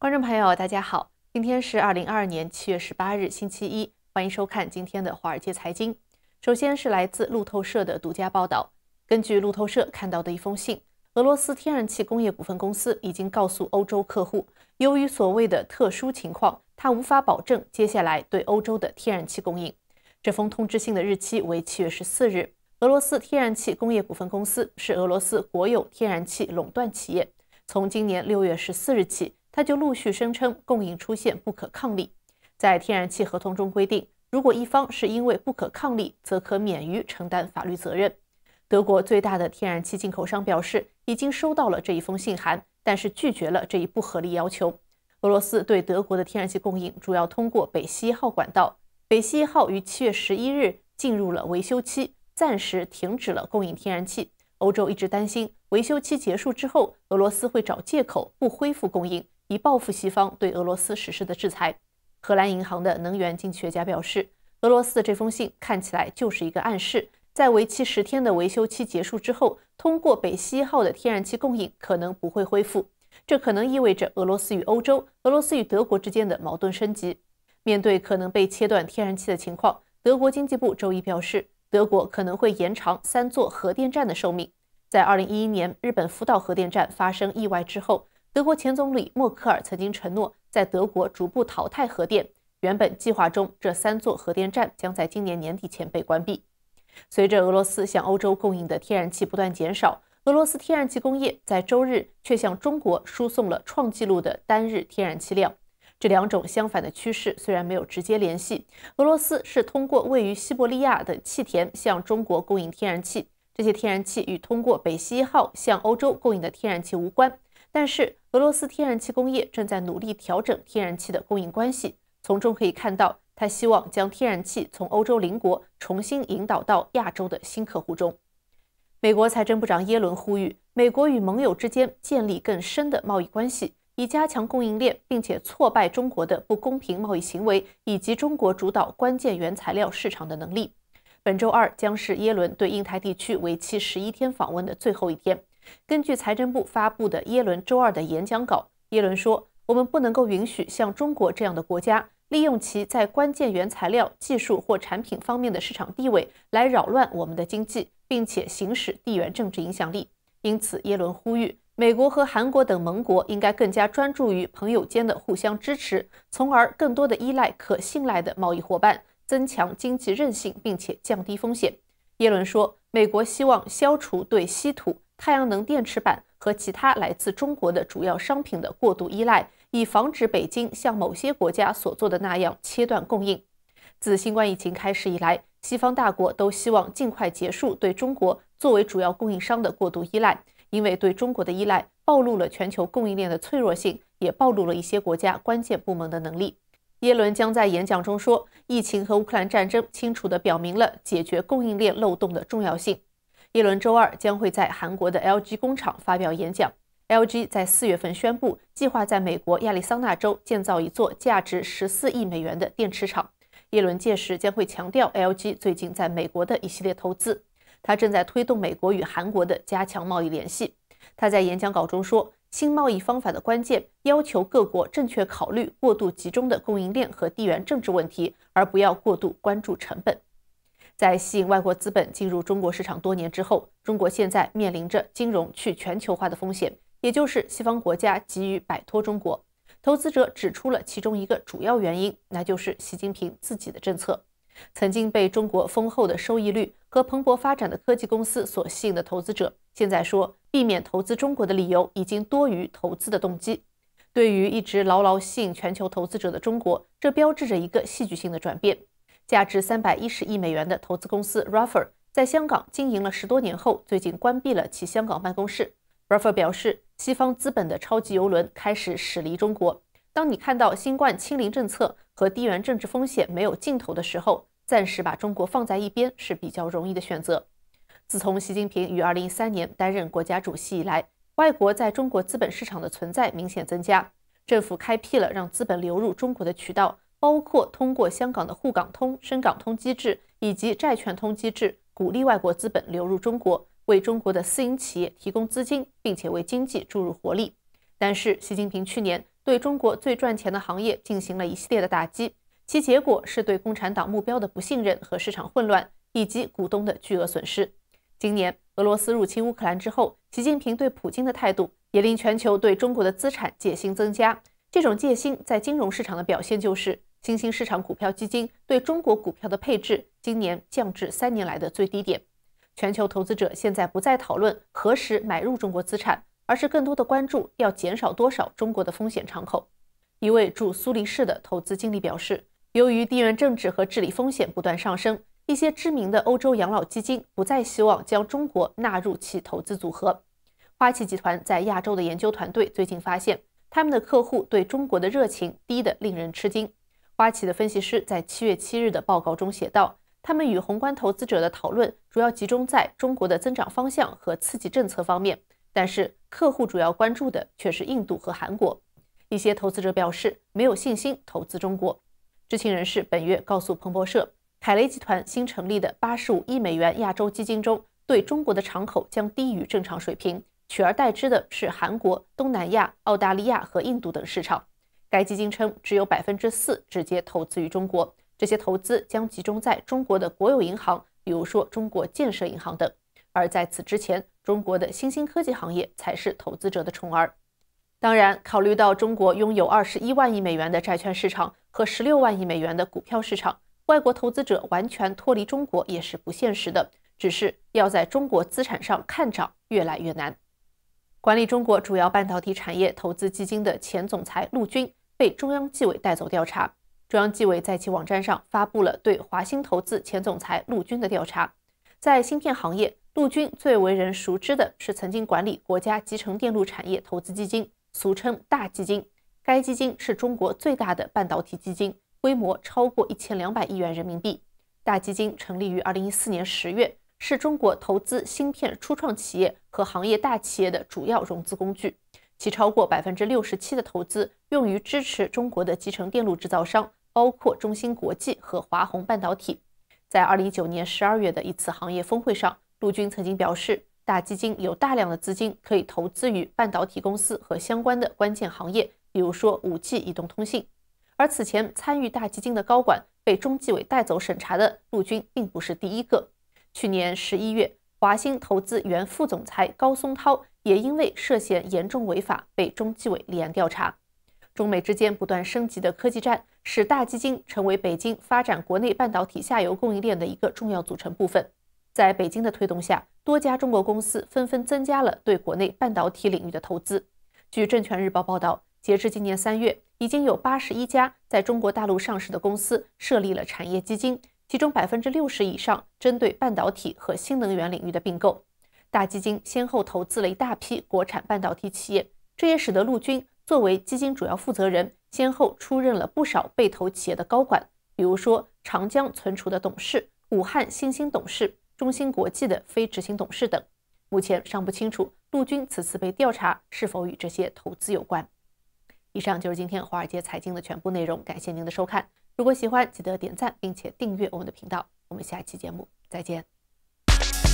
观众朋友，大家好，今天是二零二二年七月十八日，星期一，欢迎收看今天的《华尔街财经》。首先是来自路透社的独家报道。根据路透社看到的一封信，俄罗斯天然气工业股份公司已经告诉欧洲客户，由于所谓的特殊情况，它无法保证接下来对欧洲的天然气供应。这封通知信的日期为七月十四日。俄罗斯天然气工业股份公司是俄罗斯国有天然气垄断企业，从今年六月十四日起。他就陆续声称供应出现不可抗力，在天然气合同中规定，如果一方是因为不可抗力，则可免于承担法律责任。德国最大的天然气进口商表示，已经收到了这一封信函，但是拒绝了这一不合理要求。俄罗斯对德国的天然气供应主要通过北溪一号管道，北溪一号于七月十一日进入了维修期，暂时停止了供应天然气。欧洲一直担心，维修期结束之后，俄罗斯会找借口不恢复供应。以报复西方对俄罗斯实施的制裁，荷兰银行的能源经济学家表示，俄罗斯的这封信看起来就是一个暗示，在为期十天的维修期结束之后，通过北溪号的天然气供应可能不会恢复。这可能意味着俄罗斯与欧洲、俄罗斯与德国之间的矛盾升级。面对可能被切断天然气的情况，德国经济部周一表示，德国可能会延长三座核电站的寿命。在二零一一年日本福岛核电站发生意外之后。德国前总理默克尔曾经承诺，在德国逐步淘汰核电。原本计划中，这三座核电站将在今年年底前被关闭。随着俄罗斯向欧洲供应的天然气不断减少，俄罗斯天然气工业在周日却向中国输送了创纪录的单日天然气量。这两种相反的趋势虽然没有直接联系，俄罗斯是通过位于西伯利亚的气田向中国供应天然气，这些天然气与通过北溪一号向欧洲供应的天然气无关。但是，俄罗斯天然气工业正在努力调整天然气的供应关系，从中可以看到，他希望将天然气从欧洲邻国重新引导到亚洲的新客户中。美国财政部长耶伦呼吁，美国与盟友之间建立更深的贸易关系，以加强供应链，并且挫败中国的不公平贸易行为以及中国主导关键原材料市场的能力。本周二将是耶伦对印太地区为期十一天访问的最后一天。根据财政部发布的耶伦周二的演讲稿，耶伦说：“我们不能够允许像中国这样的国家利用其在关键原材料、技术或产品方面的市场地位来扰乱我们的经济，并且行使地缘政治影响力。因此，耶伦呼吁美国和韩国等盟国应该更加专注于朋友间的互相支持，从而更多的依赖可信赖的贸易伙伴，增强经济韧性，并且降低风险。”耶伦说：“美国希望消除对稀土。”太阳能电池板和其他来自中国的主要商品的过度依赖，以防止北京像某些国家所做的那样切断供应。自新冠疫情开始以来，西方大国都希望尽快结束对中国作为主要供应商的过度依赖，因为对中国的依赖暴露了全球供应链的脆弱性，也暴露了一些国家关键部门的能力。耶伦将在演讲中说，疫情和乌克兰战争清楚地表明了解决供应链漏洞的重要性。耶伦周二将会在韩国的 LG 工厂发表演讲。LG 在四月份宣布计划在美国亚利桑那州建造一座价值十四亿美元的电池厂。耶伦届时将会强调 LG 最近在美国的一系列投资，他正在推动美国与韩国的加强贸易联系。他在演讲稿中说：“新贸易方法的关键要求各国正确考虑过度集中的供应链和地缘政治问题，而不要过度关注成本。”在吸引外国资本进入中国市场多年之后，中国现在面临着金融去全球化的风险，也就是西方国家急于摆脱中国。投资者指出了其中一个主要原因，那就是习近平自己的政策。曾经被中国丰厚的收益率和蓬勃发展的科技公司所吸引的投资者，现在说避免投资中国的理由已经多于投资的动机。对于一直牢牢吸引全球投资者的中国，这标志着一个戏剧性的转变。价值三百一十亿美元的投资公司 r a f f e r 在香港经营了十多年后，最近关闭了其香港办公室。r a f f e r 表示：“西方资本的超级游轮开始驶离中国。当你看到新冠清零政策和地缘政治风险没有尽头的时候，暂时把中国放在一边是比较容易的选择。”自从习近平于二零一三年担任国家主席以来，外国在中国资本市场的存在明显增加，政府开辟了让资本流入中国的渠道。包括通过香港的沪港通、深港通机制以及债券通机制，鼓励外国资本流入中国，为中国的私营企业提供资金，并且为经济注入活力。但是，习近平去年对中国最赚钱的行业进行了一系列的打击，其结果是对共产党目标的不信任和市场混乱，以及股东的巨额损失。今年，俄罗斯入侵乌克兰之后，习近平对普京的态度也令全球对中国的资产戒心增加。这种戒心在金融市场的表现就是。新兴市场股票基金对中国股票的配置今年降至三年来的最低点。全球投资者现在不再讨论何时买入中国资产，而是更多的关注要减少多少中国的风险敞口。一位驻苏黎世的投资经理表示，由于地缘政治和治理风险不断上升，一些知名的欧洲养老基金不再希望将中国纳入其投资组合。花旗集团在亚洲的研究团队最近发现，他们的客户对中国的热情低得令人吃惊。花旗的分析师在七月七日的报告中写道，他们与宏观投资者的讨论主要集中在中国的增长方向和刺激政策方面，但是客户主要关注的却是印度和韩国。一些投资者表示没有信心投资中国。知情人士本月告诉彭博社，凯雷集团新成立的八十五亿美元亚洲基金中对中国的敞口将低于正常水平，取而代之的是韩国、东南亚、澳大利亚和印度等市场。该基金称，只有百分之四直接投资于中国，这些投资将集中在中国的国有银行，比如说中国建设银行等。而在此之前，中国的新兴科技行业才是投资者的宠儿。当然，考虑到中国拥有二十一万亿美元的债券市场和十六万亿美元的股票市场，外国投资者完全脱离中国也是不现实的。只是要在中国资产上看涨越来越难。管理中国主要半导体产业投资基金的前总裁陆军。被中央纪委带走调查。中央纪委在其网站上发布了对华兴投资前总裁陆军的调查。在芯片行业，陆军最为人熟知的是曾经管理国家集成电路产业投资基金，俗称大基金。该基金是中国最大的半导体基金，规模超过一千两百亿元人民币。大基金成立于二零一四年十月，是中国投资芯片初创企业和行业大企业的主要融资工具。其超过百分之六十七的投资用于支持中国的集成电路制造商，包括中芯国际和华虹半导体。在二零一九年十二月的一次行业峰会上，陆军曾经表示，大基金有大量的资金可以投资于半导体公司和相关的关键行业，比如说五 G 移动通信。而此前参与大基金的高管被中纪委带走审查的陆军并不是第一个。去年十一月，华兴投资原副总裁高松涛。也因为涉嫌严重违法，被中纪委立案调查。中美之间不断升级的科技战，使大基金成为北京发展国内半导体下游供应链的一个重要组成部分。在北京的推动下，多家中国公司纷纷增加了对国内半导体领域的投资。据证券日报报道，截至今年三月，已经有八十一家在中国大陆上市的公司设立了产业基金，其中百分之六十以上针对半导体和新能源领域的并购。大基金先后投资了一大批国产半导体企业，这也使得陆军作为基金主要负责人，先后出任了不少被投企业的高管，比如说长江存储的董事、武汉新兴董事、中芯国际的非执行董事等。目前尚不清楚陆军此次被调查是否与这些投资有关。以上就是今天华尔街财经的全部内容，感谢您的收看。如果喜欢，记得点赞并且订阅我们的频道。我们下期节目再见。